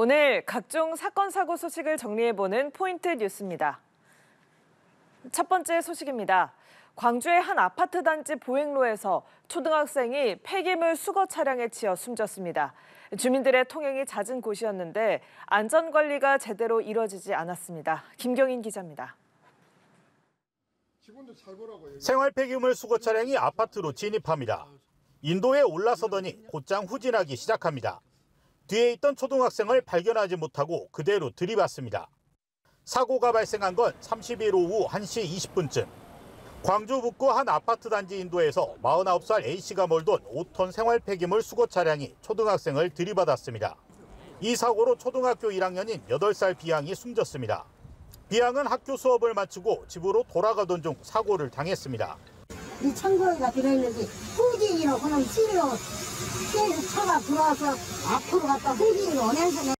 오늘 각종 사건 사고 소식을 정리해보는 포인트 뉴스입니다. 첫 번째 소식입니다. 광주의 한 아파트 단지 보행로에서 초등학생이 폐기물 수거 차량에 치여 숨졌습니다. 주민들의 통행이 잦은 곳이었는데 안전관리가 제대로 이뤄지지 않았습니다. 김경인 기자입니다. 생활 폐기물 수거 차량이 아파트로 진입합니다. 인도에 올라서더니 곧장 후진하기 시작합니다. 뒤에 있던 초등학생을 발견하지 못하고 그대로 들이받습니다. 사고가 발생한 건 30일 오후 1시 20분쯤. 광주 북구 한 아파트 단지 인도에서 49살 A씨가 몰던 5톤 생활 폐기물 수거 차량이 초등학생을 들이받았습니다. 이 사고로 초등학교 1학년인 8살 비양이 숨졌습니다. 비양은 학교 수업을 마치고 집으로 돌아가던 중 사고를 당했습니다. 이창고에가들어있는지 후진이로 그시 씨로 계속 차가 들어와서 앞으로 갔다 후진이 오면서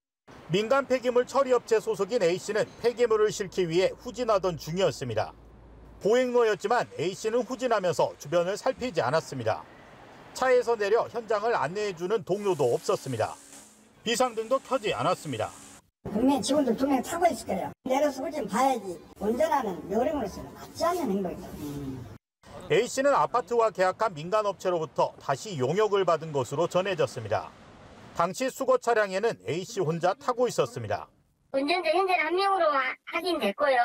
민간 폐기물 처리업체 소속인 A씨는 폐기물을 싣기 위해 후진하던 중이었습니다. 보행로였지만 A씨는 후진하면서 주변을 살피지 않았습니다. 차에서 내려 현장을 안내해주는 동료도 없었습니다. 비상등도 켜지 않았습니다. 분명히 직원들 두명 타고 있을 거예요. 내려서 후진 봐야지. 운전하는 요령으로서는 맞지 않는 행동이죠. 음. A씨는 아파트와 계약한 민간업체로부터 다시 용역을 받은 것으로 전해졌습니다. 당시 수거 차량에는 A씨 혼자 타고 있었습니다. 운전자 현재한 명으로 확인됐고요.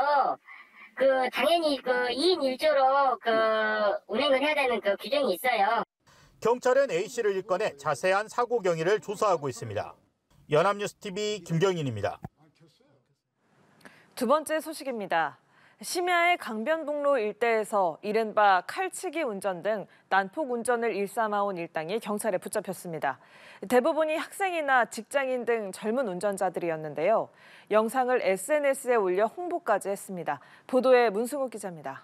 그 당연히 그 2인 1조로 그 운행을 해야 되는 그 규정이 있어요. 경찰은 A씨를 일건해 자세한 사고 경위를 조사하고 있습니다. 연합뉴스TV 김경인입니다. 두 번째 소식입니다. 심야의 강변북로 일대에서 이른바 칼치기 운전 등 난폭 운전을 일삼아온 일당이 경찰에 붙잡혔습니다. 대부분이 학생이나 직장인 등 젊은 운전자들이었는데요. 영상을 SNS에 올려 홍보까지 했습니다. 보도에 문승욱 기자입니다.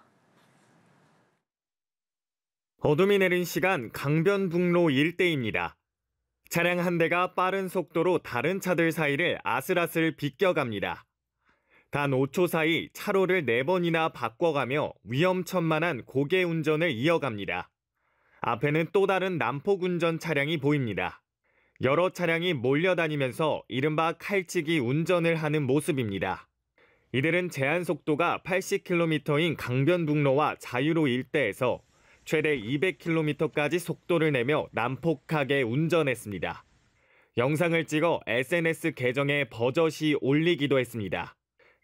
어둠이 내린 시간 강변북로 일대입니다. 차량 한 대가 빠른 속도로 다른 차들 사이를 아슬아슬 비껴갑니다. 단 5초 사이 차로를 4번이나 바꿔가며 위험천만한 고개 운전을 이어갑니다. 앞에는 또 다른 난폭 운전 차량이 보입니다. 여러 차량이 몰려다니면서 이른바 칼치기 운전을 하는 모습입니다. 이들은 제한 속도가 80km인 강변북로와 자유로 일대에서 최대 200km까지 속도를 내며 난폭하게 운전했습니다. 영상을 찍어 SNS 계정에 버젓이 올리기도 했습니다.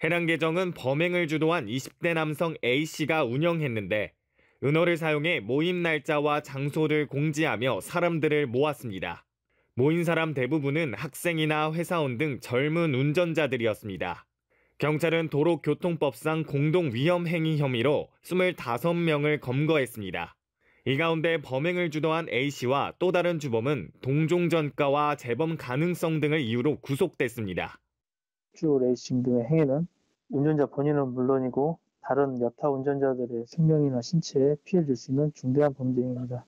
해당 계정은 범행을 주도한 20대 남성 A씨가 운영했는데 은어를 사용해 모임 날짜와 장소를 공지하며 사람들을 모았습니다. 모인 사람 대부분은 학생이나 회사원 등 젊은 운전자들이었습니다. 경찰은 도로교통법상 공동위험행위 혐의로 25명을 검거했습니다. 이 가운데 범행을 주도한 A씨와 또 다른 주범은 동종전과와 재범 가능성 등을 이유로 구속됐습니다. 주 레이싱 등의 행위는 운전자 본인은 물론이고 다른 여타 운전자들의 생명이나 신체에 피해줄수 있는 중대한 범죄입니다.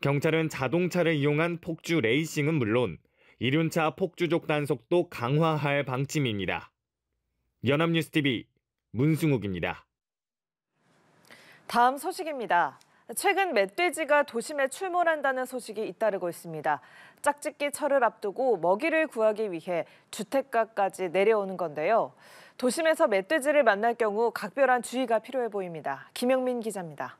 경찰은 자동차를 이용한 폭주 레이싱은 물론 이륜차 폭주족 단속도 강화할 방침입니다. 연합뉴스TV 문승욱입니다. 다음 소식입니다. 최근 멧돼지가 도심에 출몰한다는 소식이 잇따르고 있습니다. 짝짓기 철을 앞두고 먹이를 구하기 위해 주택가까지 내려오는 건데요. 도심에서 멧돼지를 만날 경우 각별한 주의가 필요해 보입니다. 김영민 기자입니다.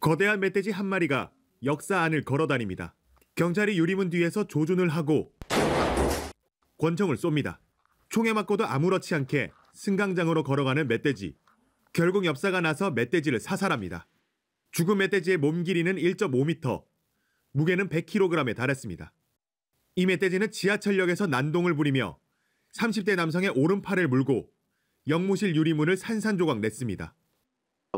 거대한 멧돼지 한 마리가 역사 안을 걸어다닙니다. 경찰이 유리문 뒤에서 조준을 하고 권총을 쏩니다. 총에 맞고도 아무렇지 않게 승강장으로 걸어가는 멧돼지. 결국 엽사가 나서 멧돼지를 사살합니다. 죽은 멧돼지의 몸 길이는 1.5m, 무게는 100kg에 달했습니다. 이 멧돼지는 지하철역에서 난동을 부리며 30대 남성의 오른팔을 물고 영무실 유리문을 산산조각 냈습니다.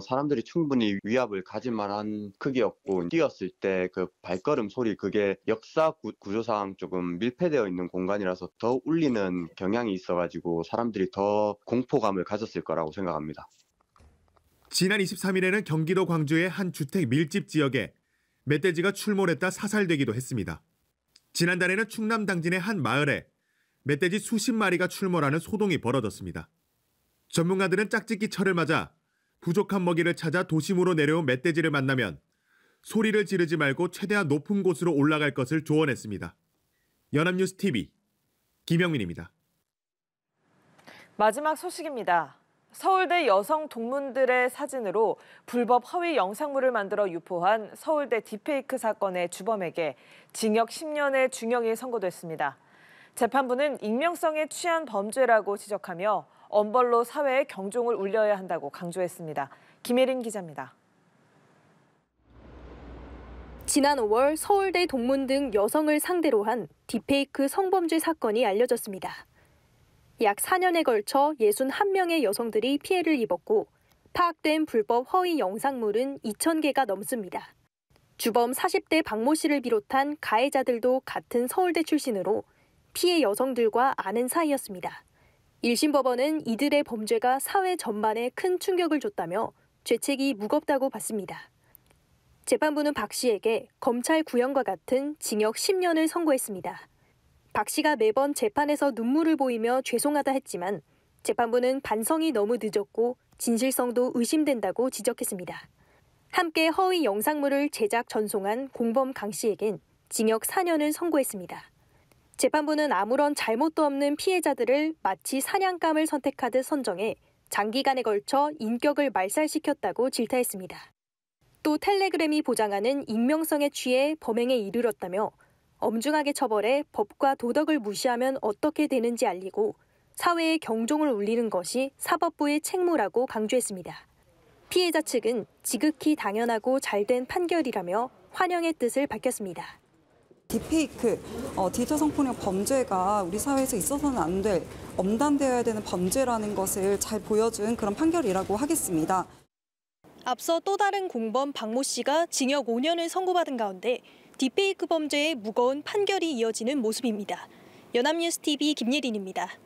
사람들이 충분히 위압을 가질 만한 크기였고 뛰었을 때 그 발걸음 소리 그게 역사 구, 조상 조금 밀폐되어 있는 공간이라서 더 울리는 경향이 있어가지고 사람들이 더 공포감을 가졌을 거라고 생각합니다. 지난 23일에는 경기도 광주의 한 주택 밀집 지역에 멧돼지가 출몰했다 사살되기도 했습니다. 지난달에는 충남 당진의 한 마을에 멧돼지 수십 마리가 출몰하는 소동이 벌어졌습니다. 전문가들은 짝짓기 철을 맞아 부족한 먹이를 찾아 도심으로 내려온 멧돼지를 만나면 소리를 지르지 말고 최대한 높은 곳으로 올라갈 것을 조언했습니다. 연합뉴스 TV 김영민입니다. 마지막 소식입니다. 서울대 여성 동문들의 사진으로 불법 허위 영상물을 만들어 유포한 서울대 딥페이크 사건의 주범에게 징역 10년의 중형이 선고됐습니다. 재판부는 익명성에 취한 범죄라고 지적하며 엄벌로 사회에 경종을 울려야 한다고 강조했습니다. 김혜린 기자입니다. 지난 5월 서울대 동문 등 여성을 상대로 한딥페이크 성범죄 사건이 알려졌습니다. 약 4년에 걸쳐 61명의 여성들이 피해를 입었고 파악된 불법 허위 영상물은 2,000개가 넘습니다. 주범 40대 박모 씨를 비롯한 가해자들도 같은 서울대 출신으로 피해 여성들과 아는 사이였습니다. 1심 법원은 이들의 범죄가 사회 전반에 큰 충격을 줬다며 죄책이 무겁다고 봤습니다. 재판부는 박 씨에게 검찰 구형과 같은 징역 10년을 선고했습니다. 박 씨가 매번 재판에서 눈물을 보이며 죄송하다 했지만 재판부는 반성이 너무 늦었고 진실성도 의심된다고 지적했습니다. 함께 허위 영상물을 제작 전송한 공범 강 씨에겐 징역 4년을 선고했습니다. 재판부는 아무런 잘못도 없는 피해자들을 마치 사냥감을 선택하듯 선정해 장기간에 걸쳐 인격을 말살시켰다고 질타했습니다. 또 텔레그램이 보장하는 익명성에 취해 범행에 이르렀다며 엄중하게 처벌해 법과 도덕을 무시하면 어떻게 되는지 알리고 사회에 경종을 울리는 것이 사법부의 책무라고 강조했습니다. 피해자 측은 지극히 당연하고 잘된 판결이라며 환영의 뜻을 밝혔습니다. 디페이크, 어, 디지털 성폭력 범죄가 우리 사회에서 있어서는 안 될, 엄단되어야 되는 범죄라는 것을 잘 보여준 그런 판결이라고 하겠습니다. 앞서 또 다른 공범 박모 씨가 징역 5년을 선고받은 가운데 딥페이크 범죄의 무거운 판결이 이어지는 모습입니다. 연합뉴스 TV 김예린입니다.